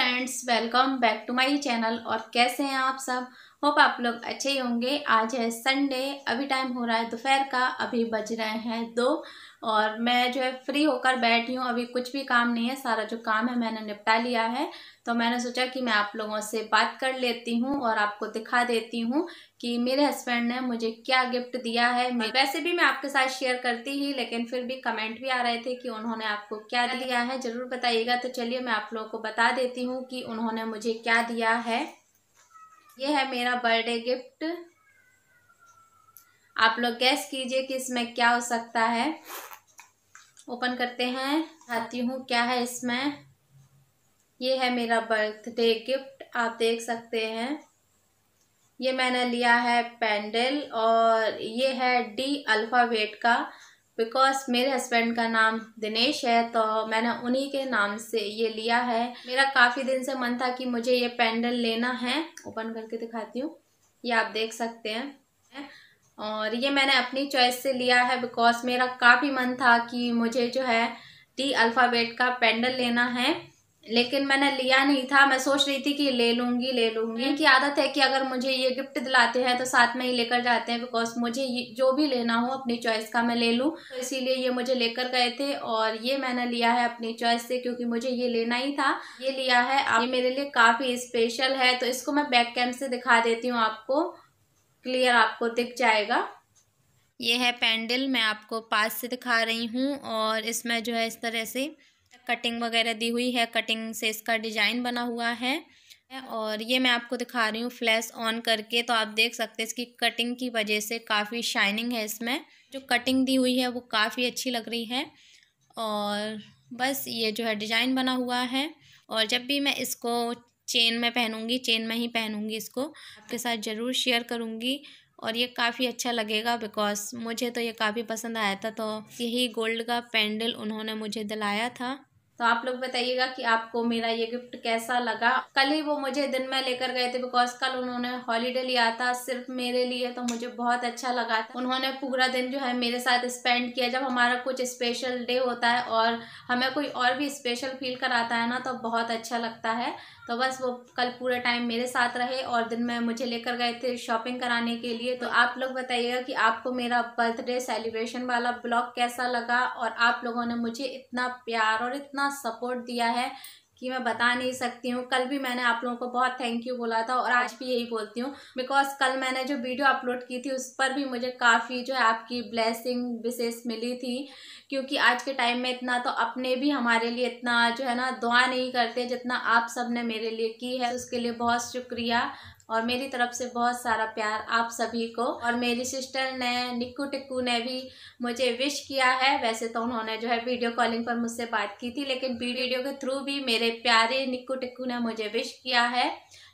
Friends welcome back to my channel और कैसे हैं आप सब होप आप लोग अच्छे ही होंगे आज है संडे अभी टाइम हो रहा है दोपहर का अभी बज रहे हैं दो और मैं जो है फ्री होकर बैठी हूँ अभी कुछ भी काम नहीं है सारा जो काम है मैंने निपटा लिया है तो मैंने सोचा कि मैं आप लोगों से बात कर लेती हूँ और आपको दिखा देती हूँ कि मेरे हस्बैंड ने मुझे क्या गिफ्ट दिया है वैसे भी मैं आपके साथ शेयर करती ही लेकिन फिर भी कमेंट भी आ रहे थे कि उन्होंने आपको क्या दिया है ज़रूर बताइएगा तो चलिए मैं आप लोगों को बता देती हूँ कि उन्होंने मुझे क्या दिया है ये है मेरा बर्थडे गिफ्ट आप लोग गैस कीजिए कि इसमें क्या हो सकता है ओपन करते हैं आती हूँ क्या है इसमें ये है मेरा बर्थडे गिफ्ट आप देख सकते हैं ये मैंने लिया है पेंडल और ये है डी अल्फ़ावेट का बिकॉज मेरे हस्बैंड का नाम दिनेश है तो मैंने उन्हीं के नाम से ये लिया है मेरा काफ़ी दिन से मन था कि मुझे ये पेंडल लेना है ओपन करके दिखाती हूँ ये आप देख सकते हैं और ये मैंने अपनी चॉइस से लिया है बिकॉज मेरा काफ़ी मन था कि मुझे जो है टी अल्फ़ाबेट का पेंडल लेना है लेकिन मैंने लिया नहीं था मैं सोच रही थी कि ले लूँगी ले लूँगी इनकी हम्म। आदत है कि अगर मुझे ये गिफ्ट दिलाते हैं तो साथ में ही लेकर जाते हैं बिकॉज मुझे जो भी लेना हो अपनी चॉइस का मैं ले लूँ तो इसीलिए ये मुझे लेकर गए थे और ये मैंने लिया है अपनी चॉइस से क्योंकि मुझे ये लेना ही था ये लिया है ये मेरे लिए काफ़ी स्पेशल है तो इसको मैं बैक कैम्प से दिखा देती हूँ आपको क्लियर आपको दिख जाएगा ये है पेंडल मैं आपको पास से दिखा रही हूँ और इसमें जो है इस तरह से कटिंग वगैरह दी हुई है कटिंग से इसका डिज़ाइन बना हुआ है और ये मैं आपको दिखा रही हूँ फ्लैश ऑन करके तो आप देख सकते हैं इसकी कटिंग की वजह से काफ़ी शाइनिंग है इसमें जो कटिंग दी हुई है वो काफ़ी अच्छी लग रही है और बस ये जो है डिज़ाइन बना हुआ है और जब भी मैं इसको चेन में पहनूँगी चेन में ही पहनूँगी इसको आपके साथ ज़रूर शेयर करूँगी और ये काफ़ी अच्छा लगेगा बिकॉज़ मुझे तो ये काफ़ी पसंद आया था तो यही गोल्ड का पेंडल उन्होंने मुझे दिलाया था तो आप लोग बताइएगा कि आपको मेरा ये गिफ्ट कैसा लगा कल ही वो मुझे दिन में लेकर गए थे बिकॉज कल उन्होंने हॉलीडे लिया था सिर्फ मेरे लिए तो मुझे बहुत अच्छा लगा था उन्होंने पूरा दिन जो है मेरे साथ स्पेंड किया जब हमारा कुछ स्पेशल डे होता है और हमें कोई और भी स्पेशल फील कराता है ना तो बहुत अच्छा लगता है तो बस वो कल पूरे टाइम मेरे साथ रहे और दिन में मुझे लेकर गए थे शॉपिंग कराने के लिए तो आप लोग बताइएगा कि आपको मेरा बर्थडे सेलिब्रेशन वाला ब्लॉग कैसा लगा और आप लोगों ने मुझे इतना प्यार और इतना सपोर्ट दिया है कि मैं बता नहीं सकती हूँ कल भी मैंने आप लोगों को बहुत थैंक यू बोला था और आज भी यही बोलती हूँ बिकॉज कल मैंने जो वीडियो अपलोड की थी उस पर भी मुझे काफ़ी जो है आपकी ब्लेसिंग विशेष मिली थी क्योंकि आज के टाइम में इतना तो अपने भी हमारे लिए इतना जो है ना दुआ नहीं करते जितना आप सब ने मेरे लिए की है उसके लिए बहुत शुक्रिया और मेरी तरफ से बहुत सारा प्यार आप सभी को और मेरी सिस्टर ने निक्कू टिक्कू ने भी मुझे विश किया है वैसे तो उन्होंने जो है वीडियो कॉलिंग पर मुझसे बात की थी लेकिन वीडियो के थ्रू भी मेरे प्यारे निक्कू टिक्कू ने मुझे विश किया है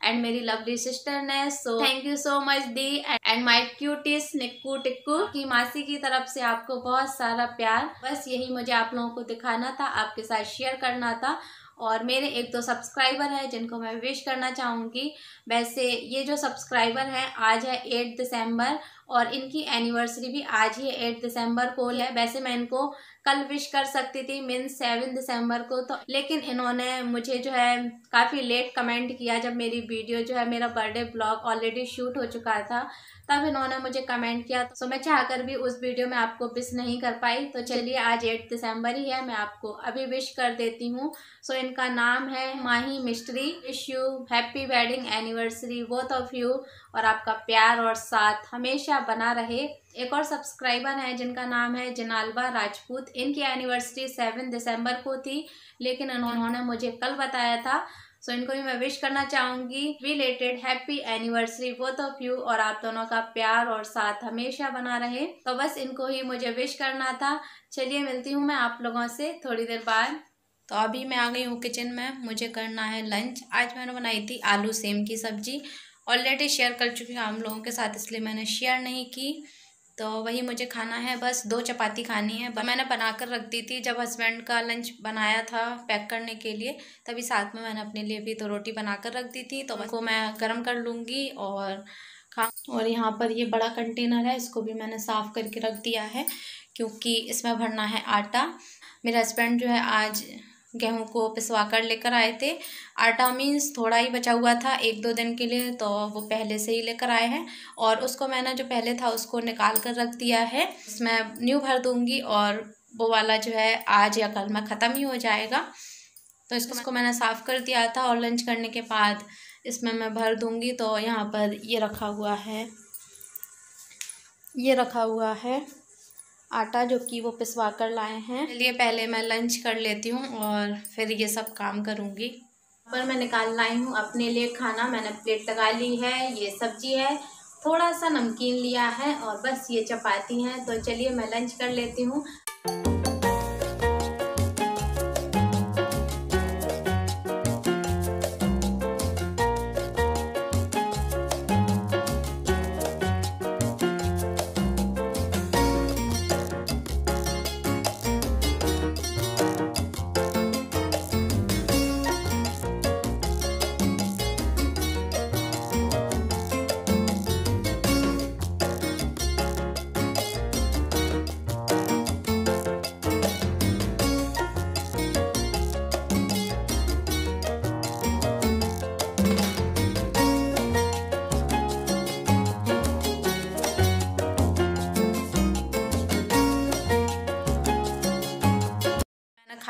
एंड मेरी लवली सिस्टर ने so thank you so much दी and my cuties Nikku Tikku की मासी की तरफ से आपको बहुत सारा प्यार बस यही मुझे आप लोगों को दिखाना था आपके साथ शेयर करना था और मेरे एक दो सब्सक्राइबर हैं जिनको मैं विश करना चाहूँगी वैसे ये जो सब्सक्राइबर हैं आज है एट दिसंबर और इनकी एनिवर्सरी भी आज ही एट दिसंबर को है वैसे मैं इनको कल विश कर सकती थी मीन सेवन दिसंबर को तो लेकिन इन्होंने मुझे जो है काफ़ी लेट कमेंट किया जब मेरी वीडियो जो है मेरा बर्थडे ब्लॉग ऑलरेडी शूट हो चुका था तब इन्होंने मुझे कमेंट किया तो मैं चाह कर भी उस वीडियो में आपको विश नहीं कर पाई तो चलिए आज एट दिसंबर ही है मैं आपको अभी विश कर देती हूँ सो इनका नाम है Mahi Mistry wish you happy wedding anniversary both of you और आपका प्यार और साथ हमेशा बना रहे एक और सब्सक्राइबर हैं जिनका नाम है जनालबा राजपूत इनकी एनिवर्सरी सेवन दिसंबर को थी लेकिन उन्होंने मुझे कल बताया था सो इनको भी मैं विश करना चाहूंगी related happy anniversary both of you और आप दोनों का प्यार और साथ हमेशा बना रहे तो बस इनको ही मुझे विश करना था चलिए मिलती हूँ मैं आप लोगों से थोड़ी देर बाद तो अभी मैं आ गई हूँ किचन में मुझे करना है लंच आज मैंने बनाई थी आलू सेम की सब्जी ऑलरेडी शेयर कर चुकी हूँ हम लोगों के साथ इसलिए मैंने शेयर नहीं की तो वही मुझे खाना है बस दो चपाती खानी है मैंने बना कर रख दी थी जब हस्बैंड का लंच बनाया था पैक करने के लिए तभी साथ में मैंने अपने लिए भी तो रोटी बना कर रख दी थी तो उसको मैं गर्म कर लूँगी और खा और यहाँ पर ये बड़ा कंटेनर है इसको भी मैंने साफ़ करके रख दिया है क्योंकि इसमें भरना है आटा मेरे हस्बैंड जो है आज गेहूं को पिसवा कर लेकर आए थे आटा मीन्स थोड़ा ही बचा हुआ था एक दो दिन के लिए तो वो पहले से ही लेकर आए हैं और उसको मैंने जो पहले था उसको निकाल कर रख दिया है मैं न्यू भर दूँगी और वो वाला जो है आज या कल में ख़त्म ही हो जाएगा तो इसको उसको मैंने साफ़ कर दिया था और लंच करने के बाद इसमें मैं भर दूँगी तो यहाँ पर ये रखा हुआ है ये रखा हुआ है आटा जो कि वो पिसवा कर लाए हैं चलिए पहले मैं लंच कर लेती हूँ और फिर ये सब काम करूँगी पर मैं निकाल लाई हूँ अपने लिए खाना मैंने प्लेट लगा ली है ये सब्जी है थोड़ा सा नमकीन लिया है और बस ये चपाती हैं तो चलिए मैं लंच कर लेती हूँ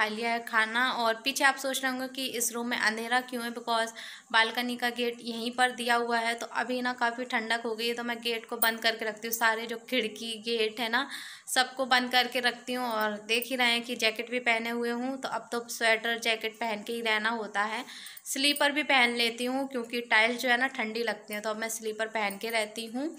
खा लिया है खाना और पीछे आप सोच रहे होंगे कि इस रूम में अंधेरा क्यों है बिकॉज बालकनी का गेट यहीं पर दिया हुआ है तो अभी ना काफ़ी ठंडक हो गई है तो मैं गेट को बंद करके रखती हूँ सारे जो खिड़की गेट है ना सबको बंद करके रखती हूँ और देख ही रहे हैं कि जैकेट भी पहने हुए हूँ तो अब तो स्वेटर जैकेट पहन के ही रहना होता है स्लीपर भी पहन लेती हूँ क्योंकि टाइल्स जो है ना ठंडी लगती हैं तो अब मैं स्लीपर पहन के रहती हूँ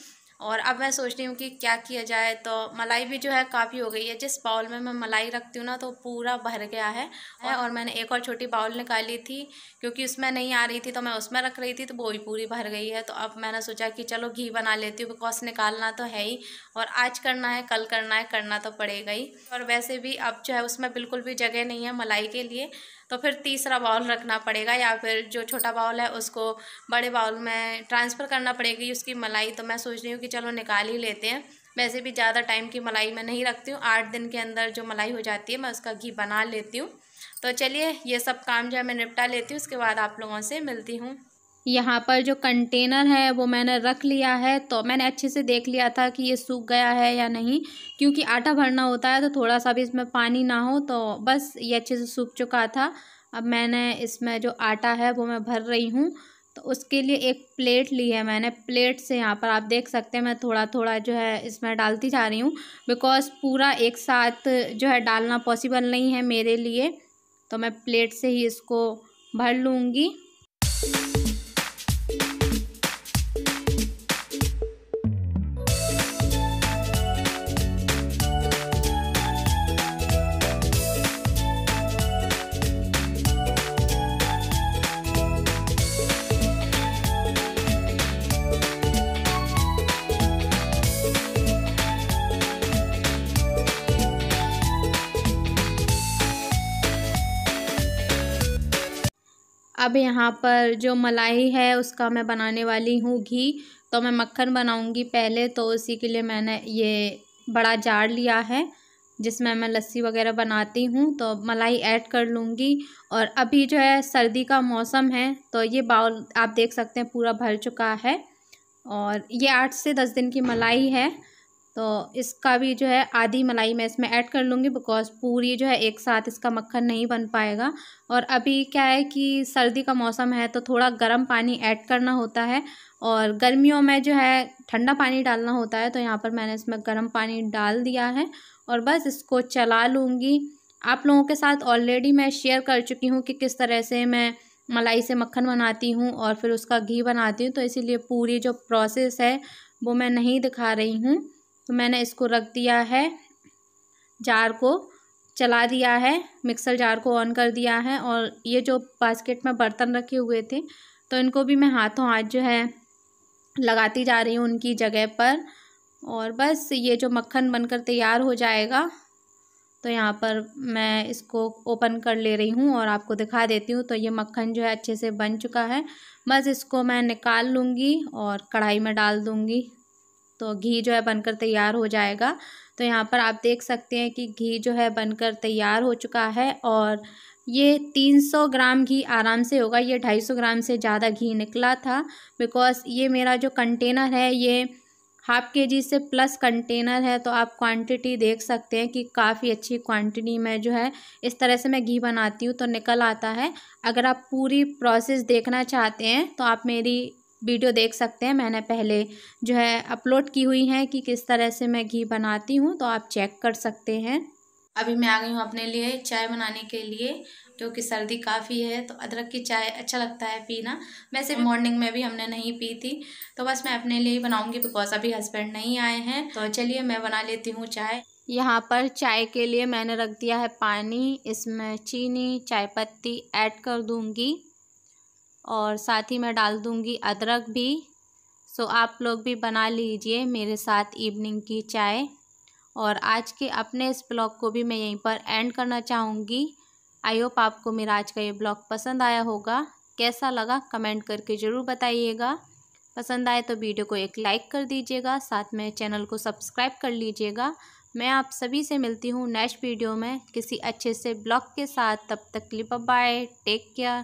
और अब मैं सोच रही हूँ कि क्या किया जाए तो मलाई भी जो है काफ़ी हो गई है जिस बाउल में मैं मलाई रखती हूँ ना तो पूरा भर गया है हाँ। और मैंने एक और छोटी बाउल निकाली थी क्योंकि उसमें नहीं आ रही थी तो मैं उसमें रख रही थी तो वो ही पूरी भर गई है तो अब मैंने सोचा कि चलो घी बना लेती हूँ बिकॉज निकालना तो है ही और आज करना है कल करना है करना तो पड़ेगा ही और वैसे भी अब जो है उसमें बिल्कुल भी जगह नहीं है मलाई के लिए तो फिर तीसरा बाउल रखना पड़ेगा या फिर जो छोटा बाउल है उसको बड़े बाउल में ट्रांसफ़र करना पड़ेगी उसकी मलाई तो मैं सोच रही हूँ कि चलो निकाल ही लेते हैं वैसे भी ज़्यादा टाइम की मलाई मैं नहीं रखती हूँ आठ दिन के अंदर जो मलाई हो जाती है मैं उसका घी बना लेती हूँ तो चलिए ये सब काम जो है मैं निपटा लेती हूँ उसके बाद आप लोगों से मिलती हूँ यहाँ पर जो कंटेनर है वो मैंने रख लिया है तो मैंने अच्छे से देख लिया था कि ये सूख गया है या नहीं क्योंकि आटा भरना होता है तो थोड़ा सा भी इसमें पानी ना हो तो बस ये अच्छे से सूख चुका था अब मैंने इसमें जो आटा है वो मैं भर रही हूँ तो उसके लिए एक प्लेट ली है मैंने प्लेट से यहाँ पर आप देख सकते हैं मैं थोड़ा थोड़ा जो है इसमें डालती जा रही हूँ बिकॉज़ पूरा एक साथ जो है डालना पॉसिबल नहीं है मेरे लिए तो मैं प्लेट से ही इसको भर लूँगी अब यहाँ पर जो मलाई है उसका मैं बनाने वाली हूँ घी तो मैं मक्खन बनाऊँगी पहले तो उसी के लिए मैंने ये बड़ा जार लिया है जिसमें मैं लस्सी वगैरह बनाती हूँ तो मलाई ऐड कर लूँगी और अभी जो है सर्दी का मौसम है तो ये बाउल आप देख सकते हैं पूरा भर चुका है और ये आठ से दस दिन की मलाई है तो इसका भी जो है आधी मलाई मैं इसमें ऐड कर लूँगी बिकॉज पूरी जो है एक साथ इसका मक्खन नहीं बन पाएगा और अभी क्या है कि सर्दी का मौसम है तो थोड़ा गर्म पानी ऐड करना होता है और गर्मियों में जो है ठंडा पानी डालना होता है तो यहाँ पर मैंने इसमें गर्म पानी डाल दिया है और बस इसको चला लूँगी आप लोगों के साथ ऑलरेडी मैं शेयर कर चुकी हूँ कि किस तरह से मैं मलाई से मक्खन बनाती हूँ और फिर उसका घी बनाती हूँ तो इसीलिए पूरी जो प्रोसेस है वो मैं नहीं दिखा रही हूँ तो मैंने इसको रख दिया है जार को चला दिया है मिक्सर जार को ऑन कर दिया है और ये जो बास्केट में बर्तन रखे हुए थे तो इनको भी मैं हाथों हाथ जो है लगाती जा रही हूँ उनकी जगह पर और बस ये जो मक्खन बनकर तैयार हो जाएगा तो यहाँ पर मैं इसको ओपन कर ले रही हूँ और आपको दिखा देती हूँ तो ये मक्खन जो है अच्छे से बन चुका है बस इसको मैं निकाल लूँगी और कढ़ाई में डाल दूँगी तो घी जो है बनकर तैयार हो जाएगा तो यहाँ पर आप देख सकते हैं कि घी जो है बनकर तैयार हो चुका है और ये 300 ग्राम घी आराम से होगा ये 250 ग्राम से ज़्यादा घी निकला था बिकॉज़ ये मेरा जो कंटेनर है ये हाफ के जी से प्लस कंटेनर है तो आप क्वांटिटी देख सकते हैं कि काफ़ी अच्छी क्वांटिटी में जो है इस तरह से मैं घी बनाती हूँ तो निकल आता है अगर आप पूरी प्रोसेस देखना चाहते हैं तो आप मेरी वीडियो देख सकते हैं मैंने पहले जो है अपलोड की हुई है कि किस तरह से मैं घी बनाती हूँ तो आप चेक कर सकते हैं अभी मैं आ गई हूँ अपने लिए चाय बनाने के लिए क्योंकि सर्दी काफ़ी है तो अदरक की चाय अच्छा लगता है पीना वैसे मॉर्निंग में भी हमने नहीं पी थी तो बस मैं अपने लिए ही बनाऊँगी बिकॉज अभी हस्बैंड नहीं आए हैं तो चलिए मैं बना लेती हूँ चाय यहाँ पर चाय के लिए मैंने रख दिया है पानी इसमें चीनी चाय पत्ती ऐड कर दूँगी और साथ ही मैं डाल दूंगी अदरक भी सो आप लोग भी बना लीजिए मेरे साथ इवनिंग की चाय और आज के अपने इस ब्लॉग को भी मैं यहीं पर एंड करना चाहूँगी आई होप आपको मेरा आज का ये ब्लॉग पसंद आया होगा कैसा लगा कमेंट करके ज़रूर बताइएगा पसंद आए तो वीडियो को एक लाइक कर दीजिएगा साथ में चैनल को सब्सक्राइब कर लीजिएगा मैं आप सभी से मिलती हूँ नेक्स्ट वीडियो में किसी अच्छे से ब्लॉग के साथ तब तक लिप बाय टेक केयर